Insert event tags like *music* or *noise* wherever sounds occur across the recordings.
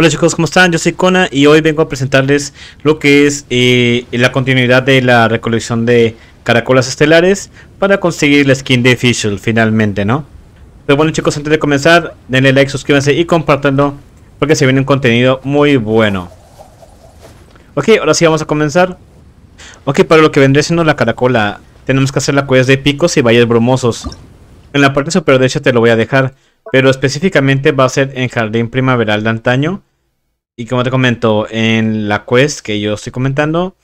Hola chicos, ¿cómo están? Yo soy Kona y hoy vengo a presentarles lo que es eh, la continuidad de la recolección de caracolas estelares para conseguir la skin de Fischl finalmente, ¿no? Pero bueno chicos, antes de comenzar, denle like, suscríbanse y compartanlo porque se viene un contenido muy bueno. Ok, ahora sí vamos a comenzar. Ok, para lo que vendría siendo la caracola, tenemos que hacer la cueva de picos y valles brumosos. En la parte superior de derecha te lo voy a dejar, pero específicamente va a ser en Jardín Primaveral de Antaño, y como te comento, en la quest que yo estoy comentando,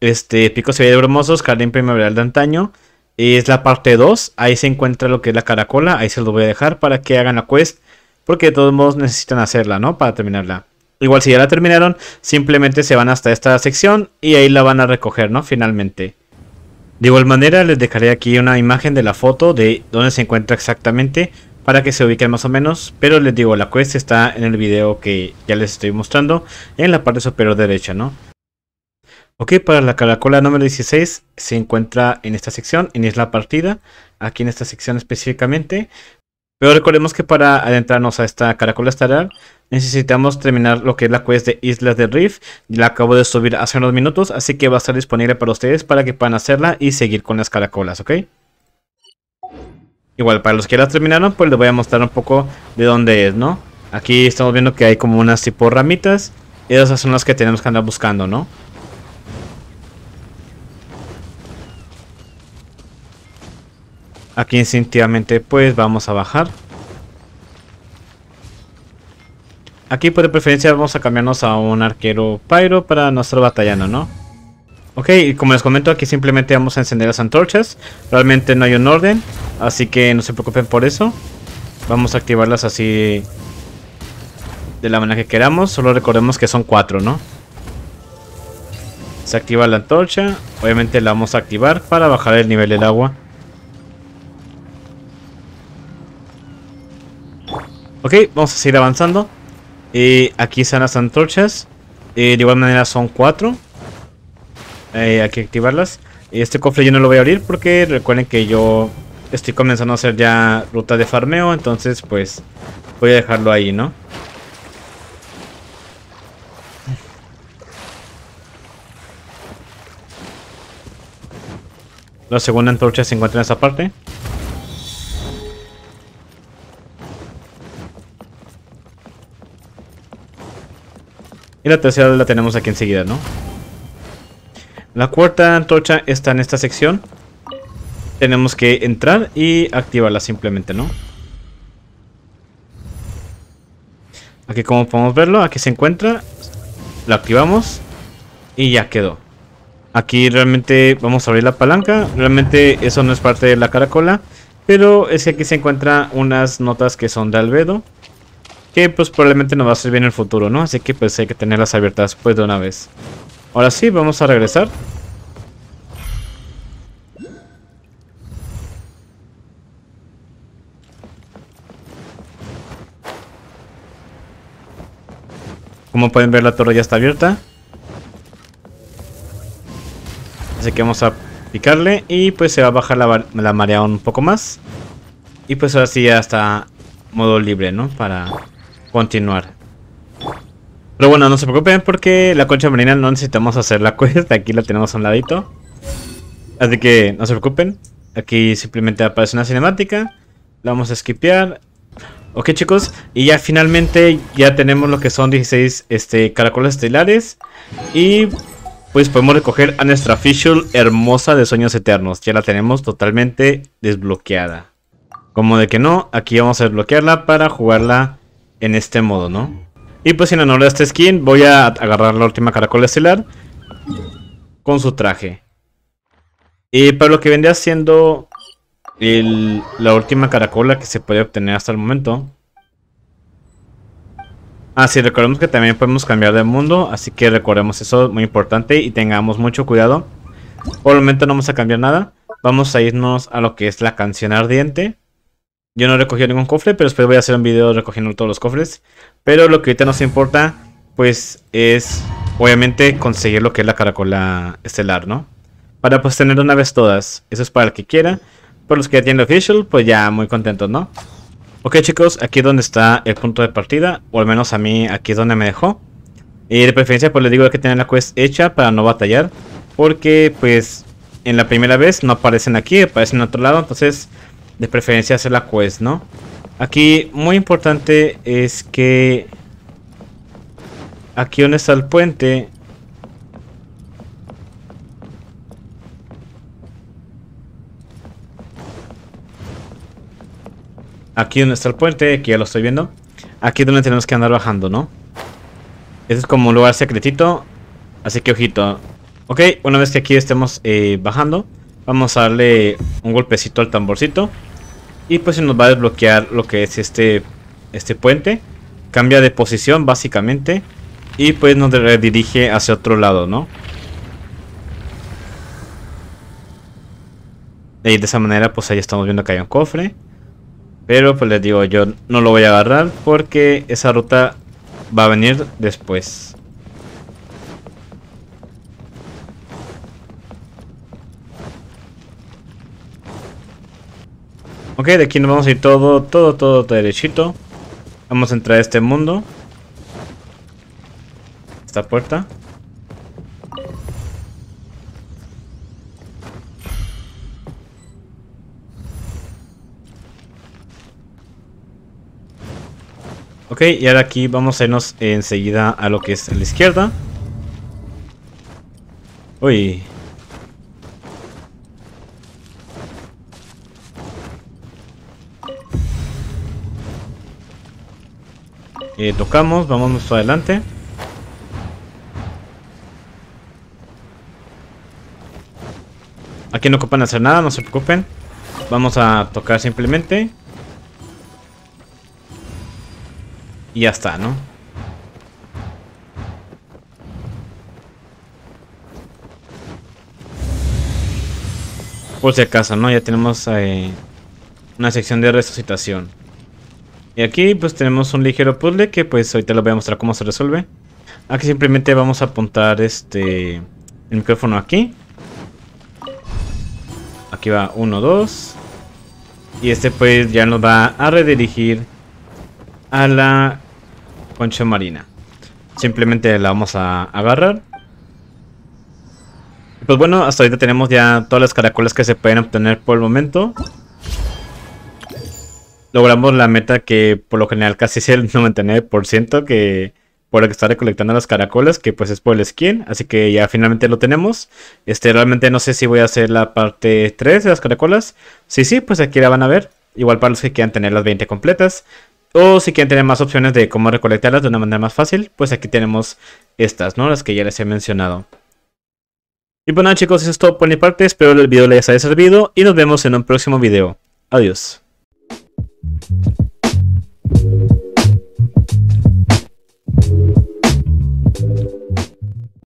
este pico de de Bromosos, Jardín Primaveral de Antaño, es la parte 2. Ahí se encuentra lo que es la caracola. Ahí se lo voy a dejar para que hagan la quest. Porque de todos modos necesitan hacerla, ¿no? Para terminarla. Igual si ya la terminaron, simplemente se van hasta esta sección y ahí la van a recoger, ¿no? Finalmente. De igual manera les dejaré aquí una imagen de la foto de dónde se encuentra exactamente para que se ubiquen más o menos. Pero les digo, la quest está en el video que ya les estoy mostrando en la parte superior derecha, ¿no? Ok, para la caracola número 16 se encuentra en esta sección, en Isla Partida, aquí en esta sección específicamente. Pero recordemos que para adentrarnos a esta caracola estelar necesitamos terminar lo que es la quest de Islas del Rift. La acabo de subir hace unos minutos, así que va a estar disponible para ustedes para que puedan hacerla y seguir con las caracolas, ¿ok? Igual, para los que las terminaron, pues les voy a mostrar un poco de dónde es, ¿no? Aquí estamos viendo que hay como unas tipo ramitas. Y esas son las que tenemos que andar buscando, ¿no? Aquí instintivamente pues vamos a bajar. Aquí por preferencia vamos a cambiarnos a un arquero pyro para nuestro batallano, ¿no? Ok, y como les comento aquí simplemente vamos a encender las antorchas. Realmente no hay un orden. Así que no se preocupen por eso. Vamos a activarlas así de la manera que queramos. Solo recordemos que son cuatro, ¿no? Se activa la antorcha. Obviamente la vamos a activar para bajar el nivel del agua. Ok, vamos a seguir avanzando. Eh, aquí están las antorchas. de igual manera son cuatro. Eh, hay que activarlas. Este cofre yo no lo voy a abrir porque recuerden que yo estoy comenzando a hacer ya ruta de farmeo, entonces pues voy a dejarlo ahí, ¿no? La segunda antorcha se encuentra en esa parte. Y la tercera la tenemos aquí enseguida, ¿no? La cuarta antorcha está en esta sección tenemos que entrar y activarla simplemente, ¿no? Aquí como podemos verlo, aquí se encuentra, la activamos y ya quedó. Aquí realmente vamos a abrir la palanca, realmente eso no es parte de la caracola, pero es que aquí se encuentran unas notas que son de albedo, que pues probablemente nos va a servir en el futuro, ¿no? Así que pues hay que tenerlas abiertas pues de una vez. Ahora sí, vamos a regresar. Como pueden ver, la torre ya está abierta. Así que vamos a picarle y pues se va a bajar la, marea un poco más. Y pues ahora sí ya está modo libre, ¿no? Para continuar. Pero bueno, no se preocupen porque la concha marina no necesitamos hacer la cuesta. *laughs* Aquí la tenemos a un ladito. Así que no se preocupen. Aquí simplemente aparece una cinemática. La vamos a skipear. Ok chicos, y ya finalmente ya tenemos lo que son 16 este, caracoles estelares y pues podemos recoger a nuestra Fischl hermosa de Sueños Eternos. Ya la tenemos totalmente desbloqueada. Como de que no, aquí vamos a desbloquearla para jugarla en este modo, ¿no? Y pues en honor a esta skin voy a agarrar la última caracola estelar con su traje. Y para lo que vendría siendo el, la última caracola que se puede obtener hasta el momento. Ah, sí, recordemos que también podemos cambiar de mundo, así que recordemos eso, muy importante, y tengamos mucho cuidado. Por el momento no vamos a cambiar nada, vamos a irnos a lo que es la canción ardiente. Yo no recogí ningún cofre, pero después voy a hacer un video recogiendo todos los cofres. Pero lo que ahorita nos importa, pues es, obviamente, conseguir lo que es la caracola estelar, ¿no? Para pues tener una vez todas, eso es para el que quiera. Por los que ya tienen official, pues ya muy contentos, ¿no? Ok chicos, aquí es donde está el punto de partida, o al menos a mí aquí es donde me dejó. Y de preferencia pues les digo que tener la quest hecha para no batallar, porque pues en la primera vez no aparecen aquí, aparecen en otro lado, entonces de preferencia hacer la quest, ¿no? Aquí muy importante es que aquí donde está el puente Aquí donde está el puente, que ya lo estoy viendo. Aquí es donde tenemos que andar bajando, ¿no? Este es como un lugar secretito. Así que ojito. Ok, una vez que aquí estemos eh, bajando, vamos a darle un golpecito al tamborcito. Y pues se nos va a desbloquear lo que es este, este puente. Cambia de posición, básicamente. Y pues nos redirige hacia otro lado, ¿no? Y de esa manera, pues ahí estamos viendo que hay un cofre. Pero pues les digo, yo no lo voy a agarrar porque esa ruta va a venir después. Ok, de aquí nos vamos a ir todo, todo, todo derechito. Vamos a entrar a este mundo. Esta puerta. Ok, y ahora aquí vamos a irnos enseguida a lo que es a la izquierda. Uy. Eh, tocamos, vamos adelante. Aquí no ocupan hacer nada, no se preocupen. Vamos a tocar simplemente. Y ya está, ¿no? Por si acaso, ¿no? Ya tenemos eh, una sección de resucitación. Y aquí pues tenemos un ligero puzzle que pues ahorita lo voy a mostrar cómo se resuelve. Aquí simplemente vamos a apuntar este el micrófono aquí. Aquí va 1, 2. Y este pues ya nos va a redirigir a la concha marina. Simplemente la vamos a agarrar. Pues bueno, hasta ahorita tenemos ya todas las caracolas que se pueden obtener por el momento. Logramos la meta que por lo general casi es el 99% que por el que está recolectando las caracolas, que pues es por el skin, así que ya finalmente lo tenemos. Este, realmente no sé si voy a hacer la parte 3 de las caracolas. Sí, sí, pues aquí la van a ver. Igual para los que quieran tener las 20 completas. O si quieren tener más opciones de cómo recolectarlas de una manera más fácil, pues aquí tenemos estas, ¿no? Las que ya les he mencionado. Y bueno pues chicos, eso es todo por mi parte, espero el video les haya servido y nos vemos en un próximo video. Adiós.